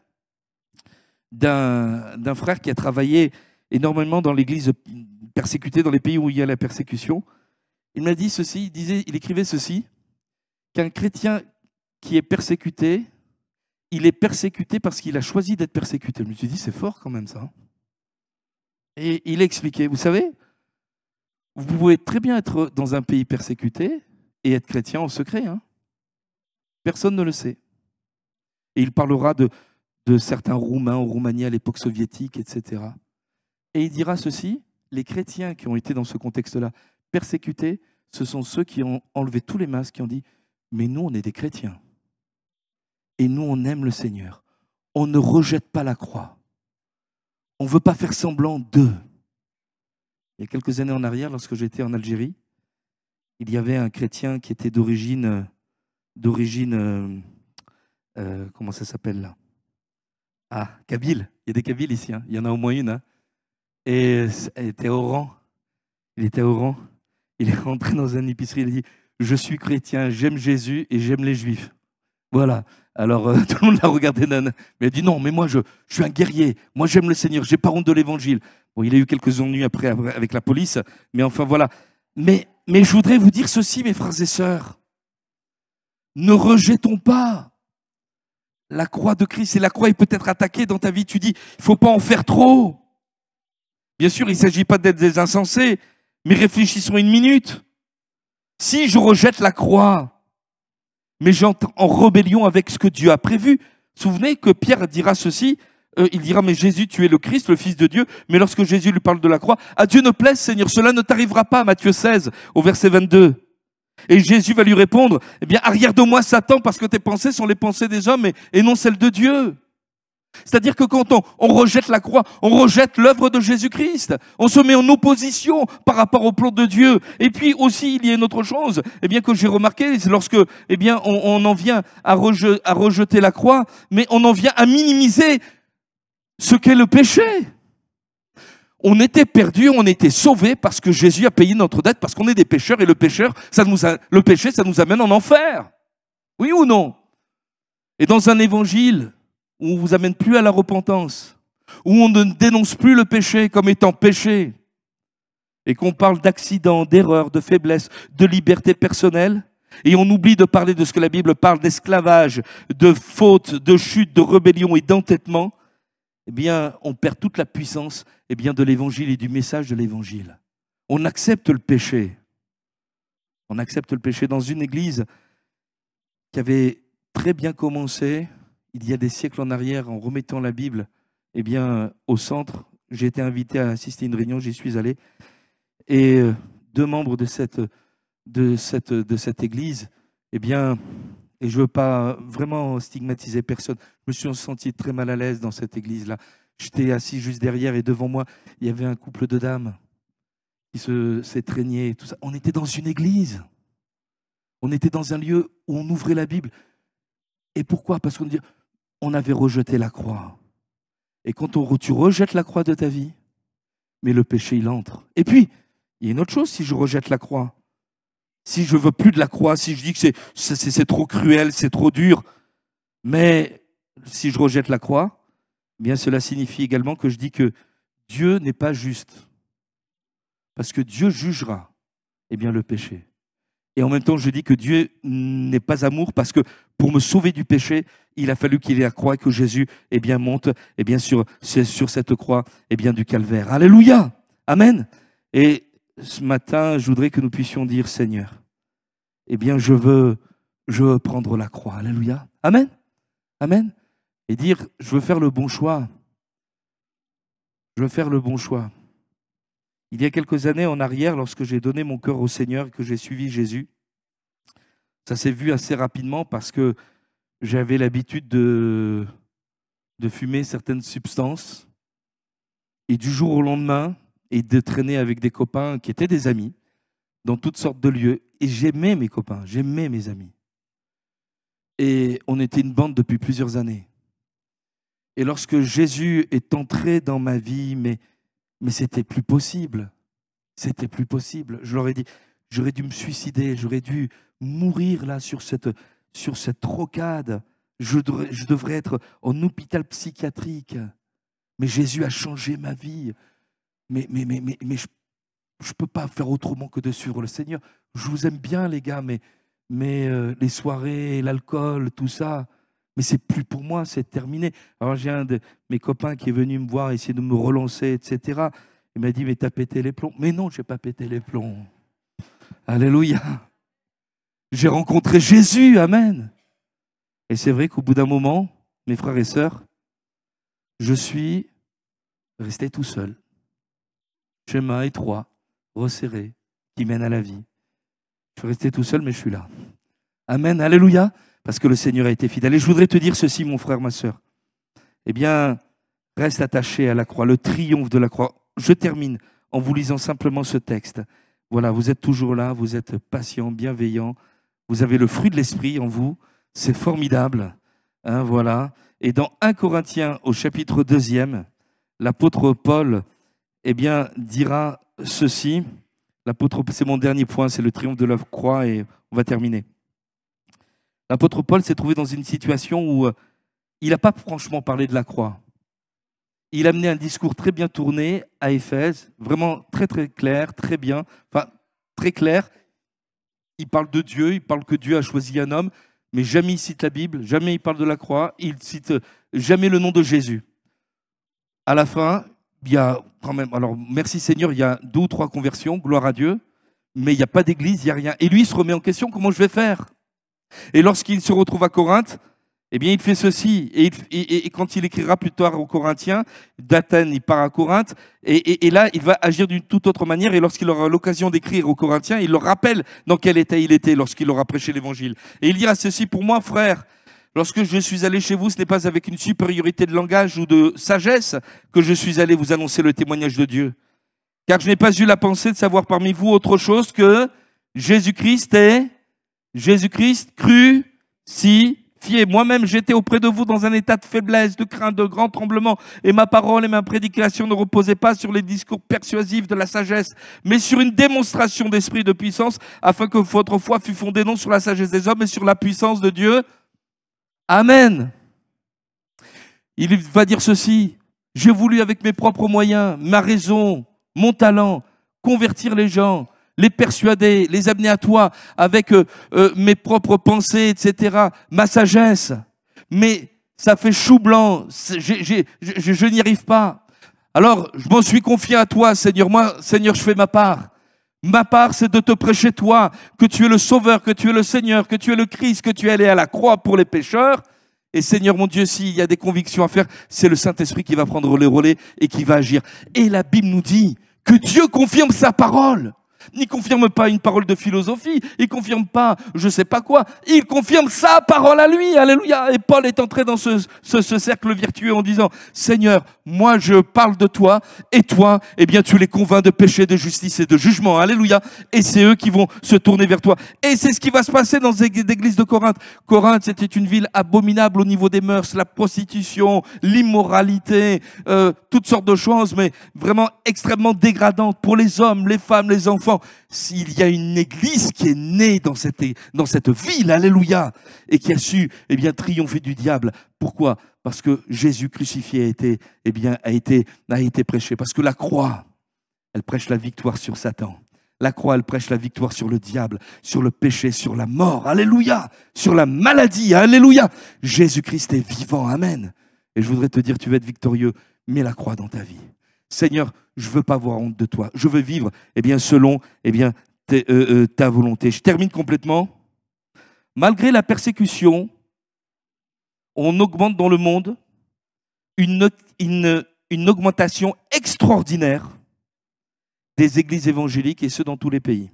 d'un frère qui a travaillé énormément dans l'église persécutée, dans les pays où il y a la persécution. Il m'a dit ceci, il, disait, il écrivait ceci, qu'un chrétien qui est persécuté, il est persécuté parce qu'il a choisi d'être persécuté. Je me suis dit, c'est fort quand même ça. Et il a expliqué, vous savez, vous pouvez très bien être dans un pays persécuté et être chrétien en secret. Hein. Personne ne le sait. Et il parlera de, de certains Roumains en Roumanie à l'époque soviétique, etc. Et il dira ceci, les chrétiens qui ont été dans ce contexte-là persécutés, ce sont ceux qui ont enlevé tous les masques, qui ont dit, mais nous, on est des chrétiens. Et nous, on aime le Seigneur. On ne rejette pas la croix. On ne veut pas faire semblant d'eux. Il y a quelques années en arrière, lorsque j'étais en Algérie, il y avait un chrétien qui était d'origine euh, d'origine, euh, euh, comment ça s'appelle là Ah, Kabyle. Il y a des Kabyles ici, hein. il y en a au moins hein. une. et elle était au rang. Il était au rang. Il est rentré dans une épicerie, il a dit Je suis chrétien, j'aime Jésus et j'aime les Juifs. Voilà. Alors euh, tout le monde l'a regardé, mais il a dit non, mais moi je, suis un guerrier, moi j'aime le Seigneur, j'ai pas honte de l'Évangile. Bon, il a eu quelques ennuis après avec la police, mais enfin voilà. Mais, mais je voudrais vous dire ceci, mes frères et sœurs. Ne rejetons pas la croix de Christ. Et la croix est peut-être attaquée dans ta vie. Tu dis, il faut pas en faire trop. Bien sûr, il ne s'agit pas d'être des insensés, mais réfléchissons une minute. Si je rejette la croix, mais j'entre en rébellion avec ce que Dieu a prévu, souvenez que Pierre dira ceci, euh, il dira, mais Jésus, tu es le Christ, le Fils de Dieu, mais lorsque Jésus lui parle de la croix, à Dieu ne plaise, Seigneur, cela ne t'arrivera pas, Matthieu 16, au verset 22. Et Jésus va lui répondre, eh bien, arrière de moi Satan, parce que tes pensées sont les pensées des hommes et, non celles de Dieu. C'est-à-dire que quand on, rejette la croix, on rejette l'œuvre de Jésus-Christ, on se met en opposition par rapport au plan de Dieu. Et puis aussi, il y a une autre chose, eh bien que j'ai remarqué, c'est lorsque, eh bien, on, en vient à rejeter la croix, mais on en vient à minimiser ce qu'est le péché on était perdu, on était sauvé parce que Jésus a payé notre dette, parce qu'on est des pécheurs et le, pécheur, ça nous a, le péché, ça nous amène en enfer. Oui ou non Et dans un évangile où on ne vous amène plus à la repentance, où on ne dénonce plus le péché comme étant péché, et qu'on parle d'accident, d'erreur, de faiblesse, de liberté personnelle, et on oublie de parler de ce que la Bible parle d'esclavage, de faute, de chute, de rébellion et d'entêtement, eh bien, on perd toute la puissance eh bien, de l'évangile et du message de l'évangile. On accepte le péché. On accepte le péché dans une église qui avait très bien commencé il y a des siècles en arrière en remettant la Bible eh bien, au centre. J'ai été invité à assister à une réunion, j'y suis allé. Et euh, deux membres de cette, de cette, de cette église eh bien, et je ne veux pas euh, vraiment stigmatiser personne. Je me suis senti très mal à l'aise dans cette église-là. J'étais assis juste derrière et devant moi, il y avait un couple de dames qui s'étreignaient, tout ça. On était dans une église. On était dans un lieu où on ouvrait la Bible. Et pourquoi Parce qu'on dit, on avait rejeté la croix. Et quand on, tu rejettes la croix de ta vie, mais le péché, il entre. Et puis, il y a une autre chose si je rejette la croix si je veux plus de la croix, si je dis que c'est trop cruel, c'est trop dur, mais si je rejette la croix, eh bien cela signifie également que je dis que Dieu n'est pas juste, parce que Dieu jugera eh bien, le péché. Et en même temps, je dis que Dieu n'est pas amour parce que pour me sauver du péché, il a fallu qu'il y ait la croix et que Jésus eh bien, monte bien, sur, sur cette croix bien, du calvaire. Alléluia Amen Et ce matin, je voudrais que nous puissions dire, Seigneur, eh bien, je veux, je veux prendre la croix. Alléluia. Amen. Amen. Et dire, je veux faire le bon choix. Je veux faire le bon choix. Il y a quelques années en arrière, lorsque j'ai donné mon cœur au Seigneur et que j'ai suivi Jésus, ça s'est vu assez rapidement parce que j'avais l'habitude de, de fumer certaines substances. Et du jour au lendemain, et de traîner avec des copains qui étaient des amis dans toutes sortes de lieux. Et j'aimais mes copains, j'aimais mes amis. Et on était une bande depuis plusieurs années. Et lorsque Jésus est entré dans ma vie, mais, mais c'était plus possible. C'était plus possible. Je leur ai dit, j'aurais dû me suicider, j'aurais dû mourir là sur cette, sur cette trocade. je devrais être en hôpital psychiatrique. Mais Jésus a changé ma vie mais, mais, mais, mais, je ne peux pas faire autrement que de suivre le Seigneur. Je vous aime bien, les gars, mais, mais euh, les soirées, l'alcool, tout ça, mais c'est plus pour moi, c'est terminé. Alors j'ai un de mes copains qui est venu me voir, essayer de me relancer, etc. Il m'a dit, mais as pété les plombs. Mais non, je n'ai pas pété les plombs. Alléluia. J'ai rencontré Jésus, Amen. Et c'est vrai qu'au bout d'un moment, mes frères et sœurs, je suis resté tout seul chemin étroit, resserré, qui mène à la vie. Je suis resté tout seul, mais je suis là. Amen, alléluia, parce que le Seigneur a été fidèle. Et je voudrais te dire ceci, mon frère, ma sœur. Eh bien, reste attaché à la croix, le triomphe de la croix. Je termine en vous lisant simplement ce texte. Voilà, vous êtes toujours là, vous êtes patient, bienveillant, vous avez le fruit de l'esprit en vous, c'est formidable. Hein, voilà. Et dans 1 Corinthiens au chapitre 2, l'apôtre Paul eh bien, dira ceci. L'apôtre, c'est mon dernier point, c'est le triomphe de la croix et on va terminer. L'apôtre Paul s'est trouvé dans une situation où euh, il n'a pas franchement parlé de la croix. Il a mené un discours très bien tourné à Éphèse, vraiment très très clair, très bien, enfin très clair. Il parle de Dieu, il parle que Dieu a choisi un homme, mais jamais il cite la Bible, jamais il parle de la croix, il cite euh, jamais le nom de Jésus. À la fin, il y a quand même, alors merci Seigneur, il y a deux ou trois conversions, gloire à Dieu, mais il n'y a pas d'église, il n'y a rien. Et lui, il se remet en question, comment je vais faire Et lorsqu'il se retrouve à Corinthe, eh bien, il fait ceci. Et, quand il écrira plus tard aux Corinthiens, d'Athènes, il part à Corinthe. Et, et là, il va agir d'une toute autre manière. Et lorsqu'il aura l'occasion d'écrire aux Corinthiens, il leur rappelle dans quel état il était lorsqu'il aura prêché l'évangile. Et il dira ceci, pour moi, frère, Lorsque je suis allé chez vous, ce n'est pas avec une supériorité de langage ou de sagesse que je suis allé vous annoncer le témoignage de Dieu. Car je n'ai pas eu la pensée de savoir parmi vous autre chose que Jésus-Christ est Jésus-Christ cru, si, fier. Moi-même, j'étais auprès de vous dans un état de faiblesse, de crainte, de grand tremblement, et ma parole et ma prédication ne reposaient pas sur les discours persuasifs de la sagesse, mais sur une démonstration d'esprit de puissance, afin que votre foi fût fondée non sur la sagesse des hommes, mais sur la puissance de Dieu Amen. Il va dire ceci, j'ai voulu avec mes propres moyens, ma raison, mon talent, convertir les gens, les persuader, les amener à toi avec euh, euh, mes propres pensées, etc., ma sagesse. Mais ça fait chou blanc, je n'y arrive pas. Alors, je m'en suis confié à toi, Seigneur. Moi, Seigneur, je fais ma part. Ma part, c'est de te prêcher toi que tu es le Sauveur, que tu es le Seigneur, que tu es le Christ, que tu es allé à la croix pour les pécheurs. Et Seigneur mon Dieu, s'il y a des convictions à faire, c'est le Saint-Esprit qui va prendre les relais et qui va agir. Et la Bible nous dit que Dieu confirme sa parole. Il confirme pas une parole de philosophie, il confirme pas je sais pas quoi, il confirme sa parole à lui, alléluia. Et Paul est entré dans ce, cercle virtuel en disant, Seigneur, moi je parle de toi, et toi, eh bien tu les convaincs de péché, de justice et de jugement, alléluia. Et c'est eux qui vont se tourner vers toi. Et c'est ce qui va se passer dans l'église de Corinthe. Corinthe, c'était une ville abominable au niveau des mœurs, la prostitution, l'immoralité, euh, toutes sortes de choses, mais vraiment extrêmement dégradantes pour les hommes, les femmes, les enfants s'il y a une église qui est née dans cette, ville, alléluia, et qui a su et eh bien, triompher du diable. Pourquoi Parce que Jésus crucifié a été, eh bien, a, été, a été prêché. Parce que la croix, elle prêche la victoire sur Satan. La croix, elle prêche la victoire sur le diable, sur le péché, sur la mort, alléluia, sur la maladie, alléluia. Jésus-Christ est vivant, amen. Et je voudrais te dire, tu vas être victorieux, mets la croix dans ta vie. Seigneur, je veux pas avoir honte de toi. Je veux vivre, eh bien, selon, eh bien, euh, euh, ta volonté. Je termine complètement. Malgré la persécution, on augmente dans le monde une, augmentation extraordinaire des églises évangéliques et ce dans tous les pays.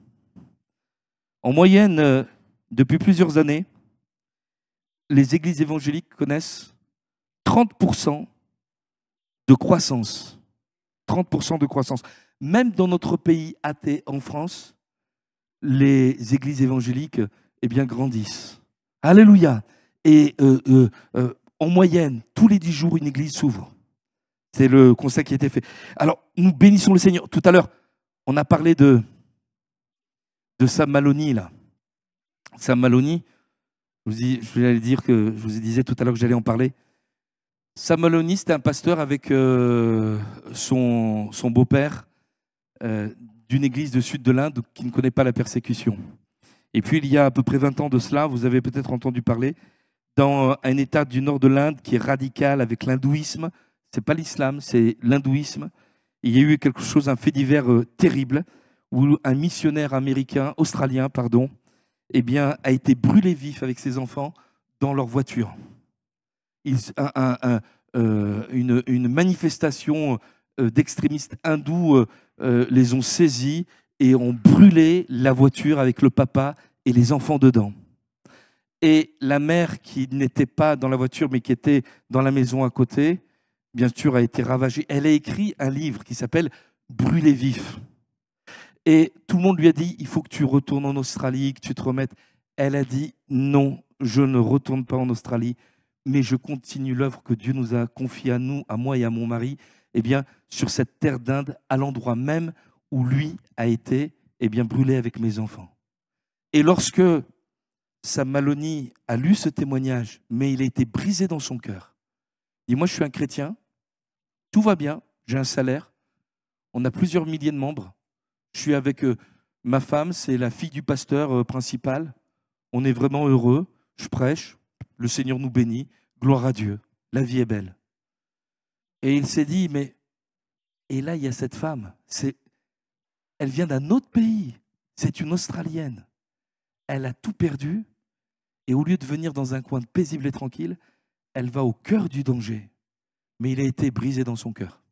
En moyenne, euh, depuis plusieurs années, les églises évangéliques connaissent 30% de croissance 30% de croissance. Même dans notre pays athée, en France, les églises évangéliques eh bien, grandissent. Alléluia. Et euh, euh, euh, en moyenne, tous les 10 jours, une église s'ouvre. C'est le conseil qui a été fait. Alors, nous bénissons le Seigneur. Tout à l'heure, on a parlé de, de Sam Maloney, là. Sam Maloney, je vous, dire que je vous disais tout à l'heure que j'allais en parler. Maloney, c'était un pasteur avec euh, son, beau-père euh, d'une église du sud de l'Inde qui ne connaît pas la persécution. Et puis, il y a à peu près 20 ans de cela, vous avez peut-être entendu parler, dans euh, un état du nord de l'Inde qui est radical avec l'hindouisme, c'est pas l'islam, c'est l'hindouisme, il y a eu quelque chose, un fait divers terrible, où un missionnaire américain, australien, pardon, eh bien, a été brûlé vif avec ses enfants dans leur voiture. Euh, une, manifestation euh, d'extrémistes hindous euh, les ont saisis et ont brûlé la voiture avec le papa et les enfants dedans. Et la mère qui n'était pas dans la voiture mais qui était dans la maison à côté, bien sûr, a été ravagée. Elle a écrit un livre qui s'appelle Brûler vif. Et tout le monde lui a dit, il faut que tu retournes en Australie, que tu te remettes. Elle a dit, non, je ne retourne pas en Australie, mais je continue l'œuvre que Dieu nous a confiée à nous, à moi et à mon mari, eh bien, sur cette terre d'Inde, à l'endroit même où lui a été et eh bien, brûlé avec mes enfants. Et lorsque sa Malonie a lu ce témoignage, mais il a été brisé dans son cœur, il dit, moi je suis un chrétien, tout va bien, j'ai un salaire, on a plusieurs milliers de membres, je suis avec euh, ma femme, c'est la fille du pasteur euh, principal, on est vraiment heureux, je prêche, le Seigneur nous bénit. Gloire à Dieu. La vie est belle. Et il s'est dit, mais. Et là, il y a cette femme. C'est... Elle vient d'un autre pays. C'est une Australienne. Elle a tout perdu. Et au lieu de venir dans un coin paisible et tranquille, elle va au cœur du danger. Mais il a été brisé dans son cœur.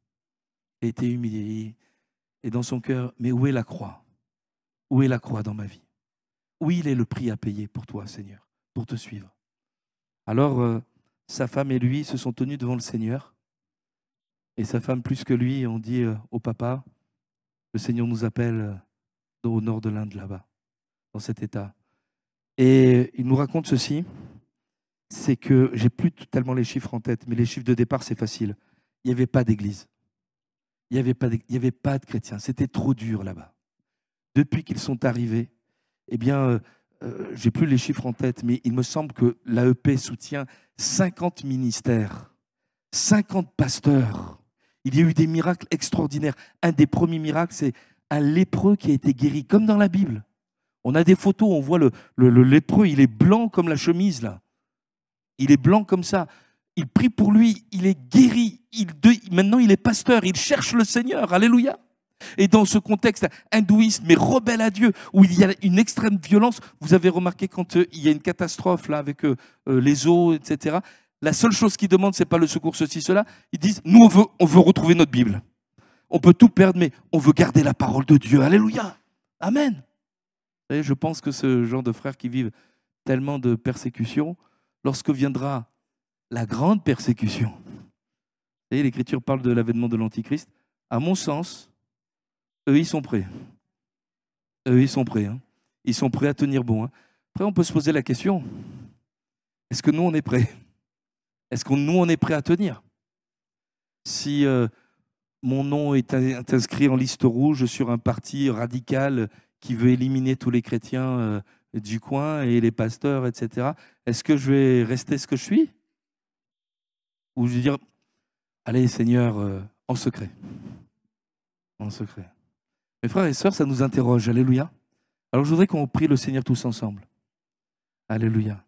Il a été humilié. Et dans son cœur, mais où est la croix Où est la croix dans ma vie Où il est le prix à payer pour toi, Seigneur, pour te suivre alors, euh, sa femme et lui se sont tenus devant le Seigneur. Et sa femme, plus que lui, ont dit au euh, papa, le Seigneur nous appelle euh, au nord de l'Inde, là-bas, dans cet état. Et il nous raconte ceci, c'est que, j'ai plus totalement les chiffres en tête, mais les chiffres de départ, c'est facile. Il n'y avait pas d'église. Il n'y avait pas de chrétiens. C'était trop dur là-bas. Depuis qu'ils sont arrivés, eh bien, euh, j'ai plus les chiffres en tête, mais il me semble que l'AEP soutient 50 ministères, 50 pasteurs. Il y a eu des miracles extraordinaires. Un des premiers miracles, c'est un lépreux qui a été guéri, comme dans la Bible. On a des photos, on voit le, le, le lépreux, il est blanc comme la chemise, là. Il est blanc comme ça. Il prie pour lui, il est guéri. Il Maintenant, il est pasteur, il cherche le Seigneur. Alléluia. Et dans ce contexte hindouiste, mais rebelle à Dieu, où il y a une extrême violence, vous avez remarqué quand euh, il y a une catastrophe là avec euh, euh, les eaux, etc., la seule chose qu'ils demandent, ce n'est pas le secours, ceci, cela. Ils disent, nous, on veut, retrouver notre Bible. On peut tout perdre, mais on veut garder la parole de Dieu. Alléluia. Amen. je pense que ce genre de frères qui vivent tellement de persécutions, lorsque viendra la grande persécution, l'Écriture parle de l'avènement de l'Antichrist, à mon sens, eux, ils sont prêts. Eux, ils sont prêts. Hein. Ils sont prêts à tenir bon. Hein. Après, on peut se poser la question, est-ce que nous, on est prêts Est-ce que nous, on est prêts à tenir Si euh, mon nom est inscrit en liste rouge sur un parti radical qui veut éliminer tous les chrétiens euh, du coin et les pasteurs, etc., est-ce que je vais rester ce que je suis Ou je vais dire, allez Seigneur, euh, en secret. En secret. Mes frères et sœurs, ça nous interroge. Alléluia. Alors je voudrais qu'on prie le Seigneur tous ensemble. Alléluia.